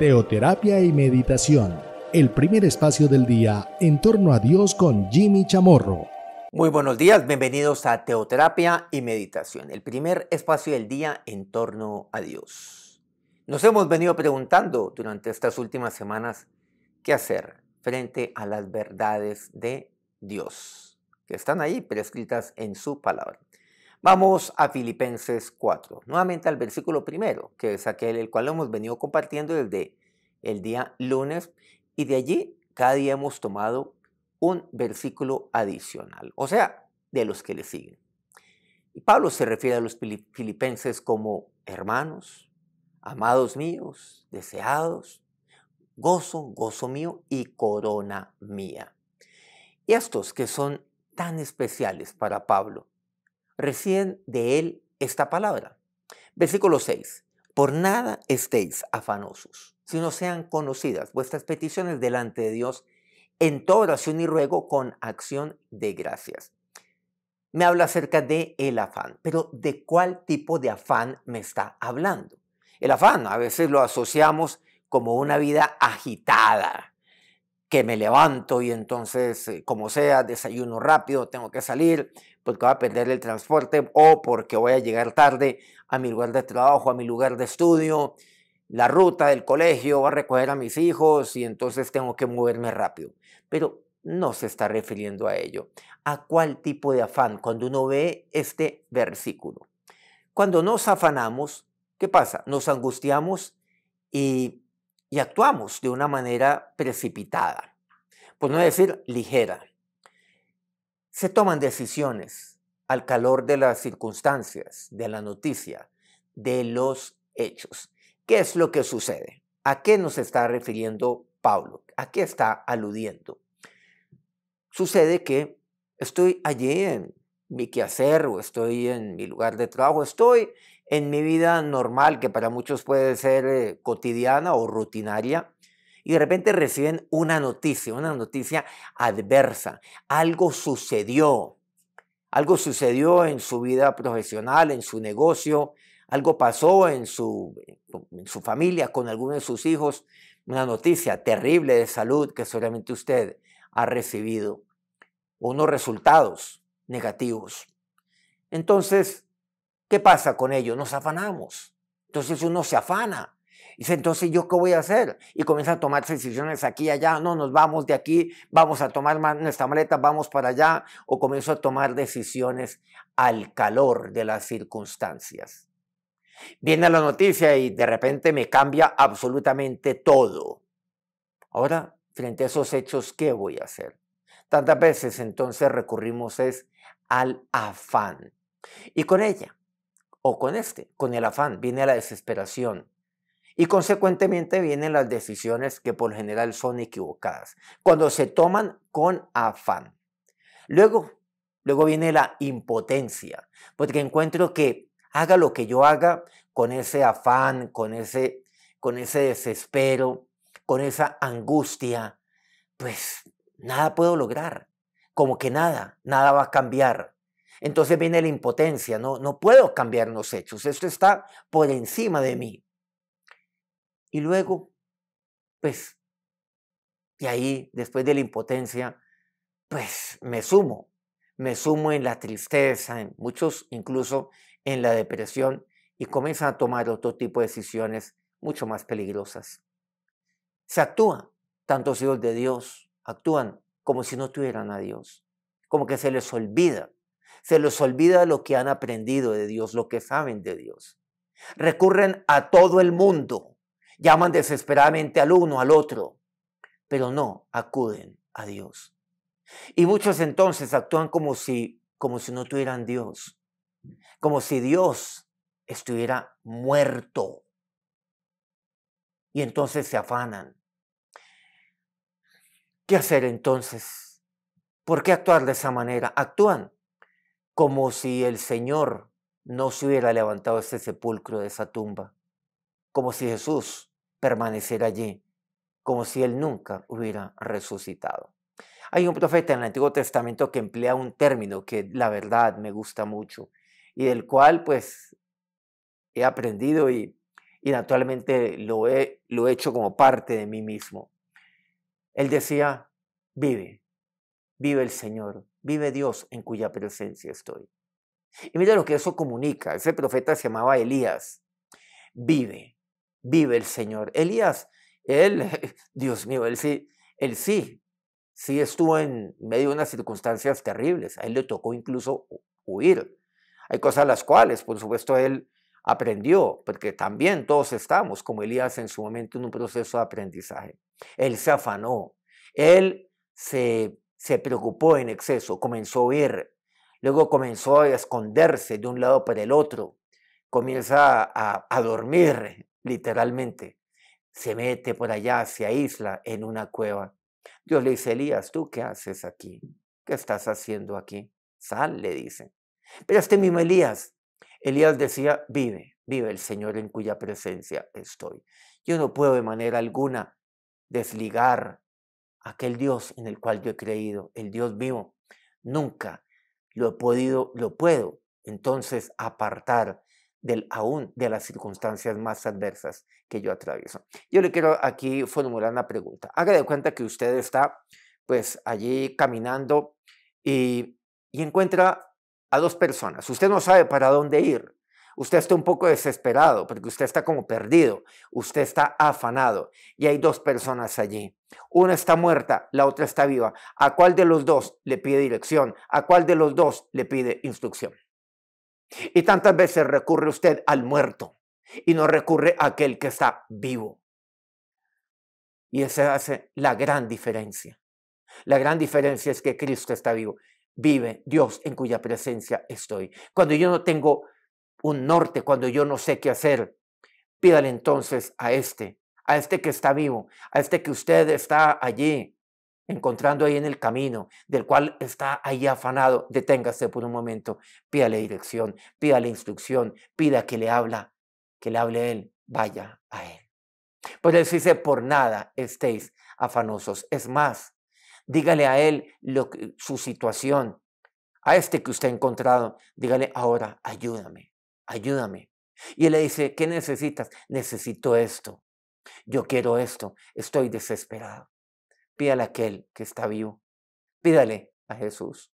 Teoterapia y Meditación, el primer espacio del día en torno a Dios con Jimmy Chamorro. Muy buenos días, bienvenidos a Teoterapia y Meditación, el primer espacio del día en torno a Dios. Nos hemos venido preguntando durante estas últimas semanas qué hacer frente a las verdades de Dios, que están ahí prescritas en su palabra. Vamos a Filipenses 4, nuevamente al versículo primero, que es aquel el cual hemos venido compartiendo desde el día lunes y de allí cada día hemos tomado un versículo adicional, o sea, de los que le siguen. Y Pablo se refiere a los filipenses como hermanos, amados míos, deseados, gozo, gozo mío y corona mía. Y estos que son tan especiales para Pablo, reciben de él esta palabra. Versículo 6. Por nada estéis afanosos, si no sean conocidas vuestras peticiones delante de Dios en toda oración y ruego con acción de gracias. Me habla acerca de el afán, pero ¿de cuál tipo de afán me está hablando? El afán a veces lo asociamos como una vida agitada, que me levanto y entonces, eh, como sea, desayuno rápido, tengo que salir, porque pues, voy a perder el transporte o porque voy a llegar tarde a mi lugar de trabajo, a mi lugar de estudio, la ruta del colegio va a recoger a mis hijos y entonces tengo que moverme rápido. Pero no se está refiriendo a ello. ¿A cuál tipo de afán cuando uno ve este versículo? Cuando nos afanamos, ¿qué pasa? Nos angustiamos y, y actuamos de una manera precipitada, por no decir ligera se toman decisiones al calor de las circunstancias, de la noticia, de los hechos. ¿Qué es lo que sucede? ¿A qué nos está refiriendo Pablo? ¿A qué está aludiendo? Sucede que estoy allí en mi quehacer o estoy en mi lugar de trabajo, estoy en mi vida normal, que para muchos puede ser eh, cotidiana o rutinaria, y de repente reciben una noticia, una noticia adversa. Algo sucedió. Algo sucedió en su vida profesional, en su negocio, algo pasó en su, familia con alguno de sus hijos, una noticia terrible de salud que solamente usted ha recibido, unos resultados negativos. Entonces, ¿qué pasa con ello? Nos afanamos. Entonces uno se afana Dice, entonces yo qué voy a hacer? Y comienza a tomar decisiones aquí y allá. No, nos vamos de aquí, vamos a tomar nuestra maleta, vamos para allá. O comienzo a tomar decisiones al calor de las circunstancias. Viene la noticia y de repente me cambia absolutamente todo. Ahora, frente a esos hechos, ¿qué voy a hacer? Tantas veces entonces recurrimos es al afán. Y con ella, o con este, con el afán, viene la desesperación y consecuentemente vienen las decisiones que por general son equivocadas, cuando se toman con afán. Luego, luego viene la impotencia, porque encuentro que haga lo que yo haga con ese afán, con ese, con ese desespero, con esa angustia, pues nada puedo lograr, como que nada, nada va a cambiar. Entonces viene la impotencia, no, no puedo cambiar los hechos, esto está por encima de mí. Y luego, pues, y ahí, después de la impotencia, pues me sumo, me sumo en la tristeza, en muchos incluso en la depresión, y comienzan a tomar otro tipo de decisiones mucho más peligrosas. Se actúa, tantos hijos de Dios actúan como si no tuvieran a Dios, como que se les olvida, se les olvida lo que han aprendido de Dios, lo que saben de Dios. Recurren a todo el mundo Llaman desesperadamente al uno, al otro, pero no acuden a Dios. Y muchos entonces actúan como si, como si no tuvieran Dios, como si Dios estuviera muerto. Y entonces se afanan. ¿Qué hacer entonces? ¿Por qué actuar de esa manera? Actúan como si el Señor no se hubiera levantado ese sepulcro de esa tumba, como si Jesús permanecer allí, como si él nunca hubiera resucitado. Hay un profeta en el Antiguo Testamento que emplea un término que la verdad me gusta mucho y del cual pues he aprendido y, naturalmente lo he, lo he hecho como parte de mí mismo. Él decía, vive, vive el Señor, vive Dios en cuya presencia estoy. Y mira lo que eso comunica. Ese profeta se llamaba Elías. Vive, vive el Señor. Elías, él, Dios mío, él sí, él sí, sí estuvo en medio de unas circunstancias terribles. A él le tocó incluso huir. Hay cosas las cuales, por supuesto, él aprendió, porque también todos estamos, como Elías en su momento, en un proceso de aprendizaje. Él se afanó, él se, preocupó en exceso, comenzó a huir, luego comenzó a esconderse de un lado para el otro, comienza a, a dormir, literalmente. Se mete por allá, se Isla en una cueva. Dios le dice, Elías, ¿tú qué haces aquí? ¿Qué estás haciendo aquí? Sal, le dice. Pero este mismo Elías, Elías decía, vive, vive el Señor en cuya presencia estoy. Yo no puedo de manera alguna desligar aquel Dios en el cual yo he creído, el Dios vivo. Nunca lo he podido, lo puedo entonces apartar del aún de las circunstancias más adversas que yo atravieso. Yo le quiero aquí formular una pregunta. Haga de cuenta que usted está pues allí caminando y encuentra a dos personas. Usted no sabe para dónde ir. Usted está un poco desesperado porque usted está como perdido, usted está afanado y hay dos personas allí. Una está muerta, la otra está viva. ¿A cuál de los dos le pide dirección? ¿A cuál de los dos le pide instrucción? Y tantas veces recurre usted al muerto y no recurre a aquel que está vivo. Y esa hace la gran diferencia. La gran diferencia es que Cristo está vivo. Vive Dios en cuya presencia estoy. Cuando yo no tengo un norte, cuando yo no sé qué hacer, pídale entonces a este, a este que está vivo, a este que usted está allí encontrando ahí en el camino del cual está ahí afanado, deténgase por un momento, pídale dirección, pídale instrucción, pida que le habla, que le hable él, vaya a él. Pues él dice, por nada estéis afanosos. Es más, dígale a él lo, su situación, a este que usted ha encontrado, dígale ahora, ayúdame, ayúdame. Y él le dice, ¿qué necesitas? Necesito esto, yo quiero esto, estoy desesperado pídale a aquel que está vivo. Pídale a Jesús.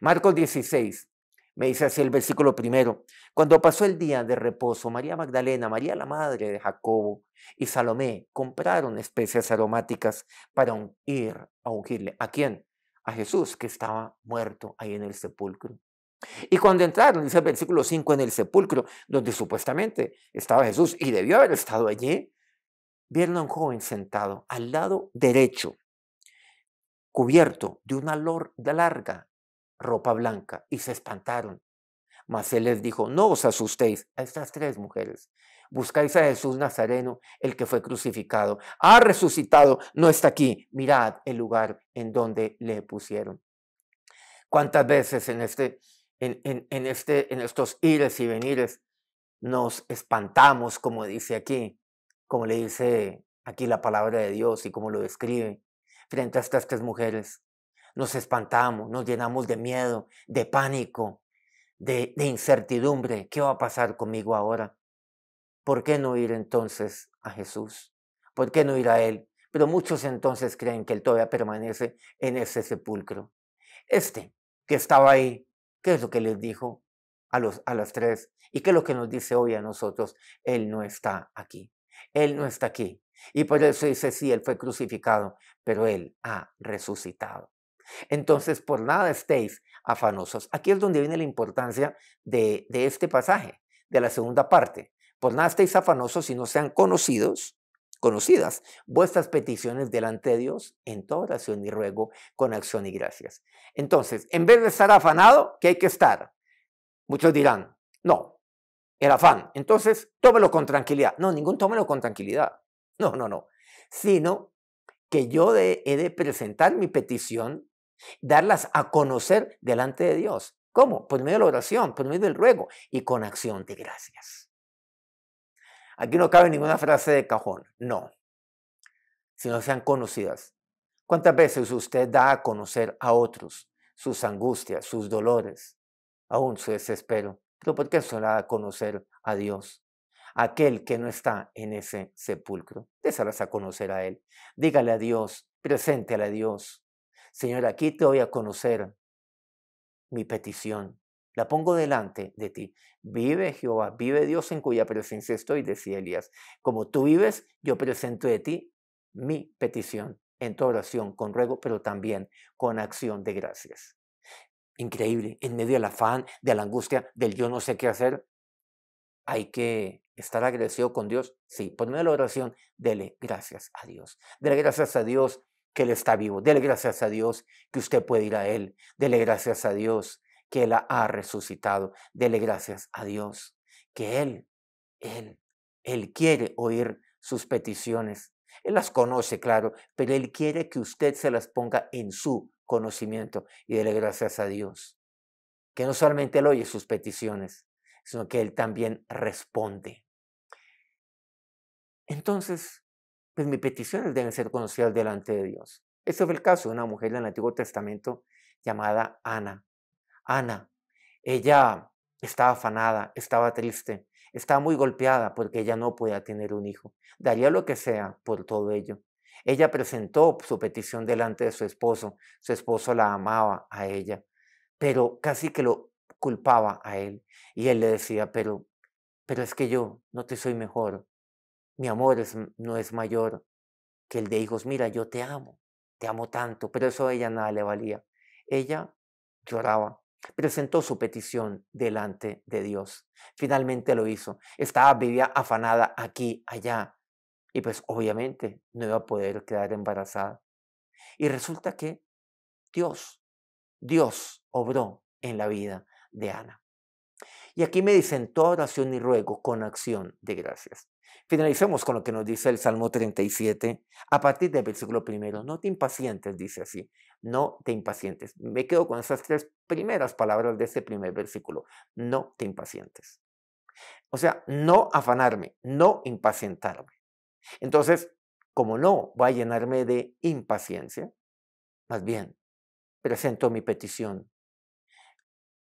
Marcos 16, me dice así el versículo primero. Cuando pasó el día de reposo, María Magdalena, María la madre de Jacobo y Salomé compraron especias aromáticas para ir a ungirle. ¿A quién? A Jesús, que estaba muerto ahí en el sepulcro. Y cuando entraron, dice el versículo 5, en el sepulcro, donde supuestamente estaba Jesús y debió haber estado allí, vieron a un joven sentado al lado derecho cubierto de una larga ropa blanca y se espantaron. Mas él les dijo, no os asustéis a estas tres mujeres. Buscáis a Jesús Nazareno, el que fue crucificado. Ha resucitado, no está aquí. Mirad el lugar en donde le pusieron. ¿Cuántas veces en, este, en, en, este, en estos ires y venires nos espantamos, como dice aquí, como le dice aquí la palabra de Dios y como lo describe? frente a estas tres mujeres. Nos espantamos, nos llenamos de miedo, de pánico, de, incertidumbre. ¿Qué va a pasar conmigo ahora? ¿Por qué no ir entonces a Jesús? ¿Por qué no ir a Él? Pero muchos entonces creen que Él todavía permanece en ese sepulcro. Este que estaba ahí, ¿qué es lo que les dijo a, los, a las tres? ¿Y qué es lo que nos dice hoy a nosotros? Él no está aquí. Él no está aquí. Y por eso dice, sí, Él fue crucificado, pero Él ha resucitado. Entonces, por nada estéis afanosos. Aquí es donde viene la importancia de, este pasaje, de la segunda parte. Por nada estéis afanosos si no sean conocidos conocidas vuestras peticiones delante de Dios en toda oración y ruego con acción y gracias. Entonces, en vez de estar afanado, ¿qué hay que estar? Muchos dirán, no, el afán. Entonces, tómelo con tranquilidad. No, ningún tómelo con tranquilidad. No, no, no. Sino que yo he de presentar mi petición, darlas a conocer delante de Dios. ¿Cómo? Por medio de la oración, por medio del ruego y con acción de gracias. Aquí no cabe ninguna frase de cajón, no, sino sean conocidas. ¿Cuántas veces usted da a conocer a otros sus angustias, sus dolores, aún su desespero? Pero ¿por qué se da a conocer a Dios? aquel que no está en ese sepulcro. Désalas a conocer a Él. Dígale a Dios, preséntale a Dios. Señor, aquí te voy a conocer mi petición. La pongo delante de ti. Vive Jehová, vive Dios en cuya presencia estoy, decía Elías. Como tú vives, yo presento de ti mi petición en tu oración, con ruego, pero también con acción de gracias. Increíble, en medio del afán, de la angustia, del yo no sé qué hacer, hay que estar agradecido con Dios. Sí, ponme la oración, dele gracias a Dios. Dele gracias a Dios que Él está vivo. Dele gracias a Dios que usted puede ir a Él. Dele gracias a Dios que Él ha resucitado. Dele gracias a Dios que Él, Él, Él quiere oír sus peticiones. Él las conoce, claro, pero Él quiere que usted se las ponga en su conocimiento y dele gracias a Dios. Que no solamente Él oye sus peticiones, sino que Él también responde. Entonces, pues mis peticiones deben ser conocidas delante de Dios. Ese fue el caso de una mujer del Antiguo Testamento llamada Ana. Ana, ella estaba afanada, estaba triste, estaba muy golpeada porque ella no podía tener un hijo. Daría lo que sea por todo ello. Ella presentó su petición delante de su esposo. Su esposo la amaba a ella, pero casi que lo culpaba a él y él le decía, pero, pero es que yo no te soy mejor, mi amor es, mm, no es mayor que el de hijos, mira, yo te amo, te amo tanto, pero eso a ella nada le valía. Ella lloraba, presentó su petición delante de Dios. Finalmente lo hizo. Estaba vivía afanada aquí, allá. Y pues obviamente no iba a poder quedar embarazada. Y resulta que Dios, Dios obró en la vida de Ana. Y aquí me dicen, toda oración y ruego con acción de gracias. Finalicemos con lo que nos dice el Salmo 37, a partir del versículo primero. No te impacientes, dice así, no te impacientes. Me quedo con esas tres primeras palabras de ese primer versículo. No te impacientes. O sea, no afanarme, no impacientarme. Entonces, como no va a llenarme de impaciencia, más bien, presento mi petición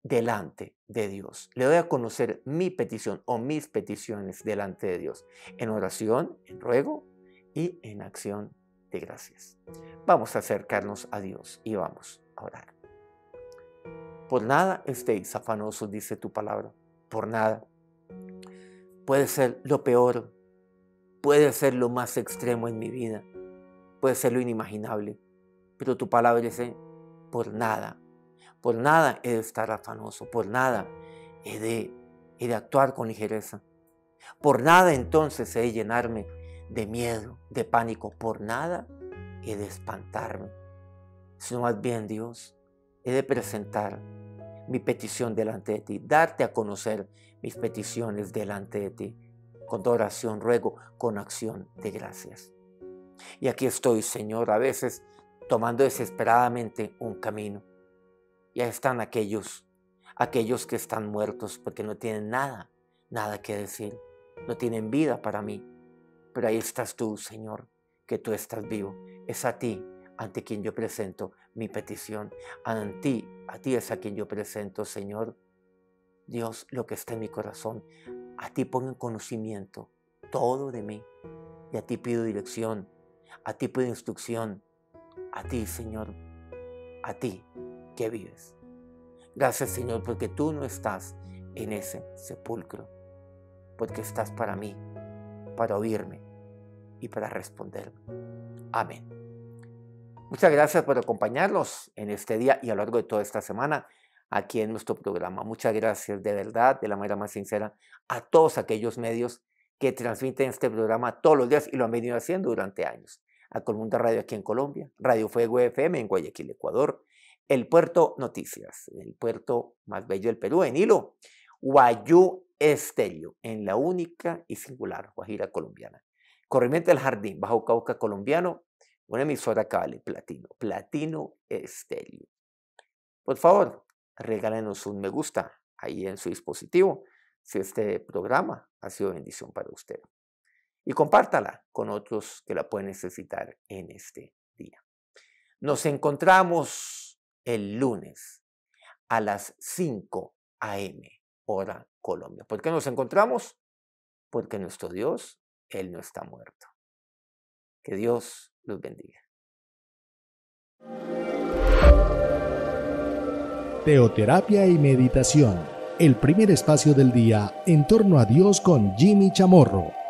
delante de Dios. Le doy a conocer mi petición o mis peticiones delante de Dios, en oración, en ruego y en acción de gracias. Vamos a acercarnos a Dios y vamos a orar. Por nada estéis afanosos, dice tu palabra, por nada. Puede ser lo peor, puede ser lo más extremo en mi vida, puede ser lo inimaginable, pero tu palabra dice, por nada por nada he de estar afanoso, por nada he de, actuar con ligereza. Por nada entonces he de llenarme de miedo, de pánico, por nada he de espantarme. Sino más bien, Dios, he de presentar mi petición delante de ti, darte a conocer mis peticiones delante de ti. Con oración ruego, con acción de gracias. Y aquí estoy, Señor, a veces tomando desesperadamente un camino y ahí están aquellos, aquellos que están muertos porque no tienen nada, nada que decir, no tienen vida para mí. Pero ahí estás tú, Señor, que tú estás vivo. Es a ti ante quien yo presento mi petición. A ti, a ti es a quien yo presento, Señor, Dios, lo que está en mi corazón. A ti pongo conocimiento todo de mí. Y a ti pido dirección, a ti pido instrucción, a ti, Señor, a ti que vives. Gracias Señor porque tú no estás en ese sepulcro, porque estás para mí, para oírme y para responderme. Amén. Muchas gracias por acompañarnos en este día y a lo largo de toda esta semana aquí en nuestro programa. Muchas gracias de verdad, de la manera más sincera, a todos aquellos medios que transmiten este programa todos los días y lo han venido haciendo durante años. A Colmunda Radio aquí en Colombia, Radio Fuego FM en Guayaquil, Ecuador, el puerto Noticias, el puerto más bello del Perú, en Hilo, Guayú Estelio en la única y singular Guajira colombiana. Corriente del Jardín, Bajo Cauca colombiano, una emisora que platino, platino Estelio Por favor, regálenos un me gusta ahí en su dispositivo si este programa ha sido bendición para usted. Y compártala con otros que la pueden necesitar en este día. Nos encontramos el lunes a las 5 a.m. hora Colombia. ¿Por qué nos encontramos? Porque nuestro Dios, Él no está muerto. Que Dios los bendiga. Teoterapia y meditación, el primer espacio del día en torno a Dios con Jimmy Chamorro.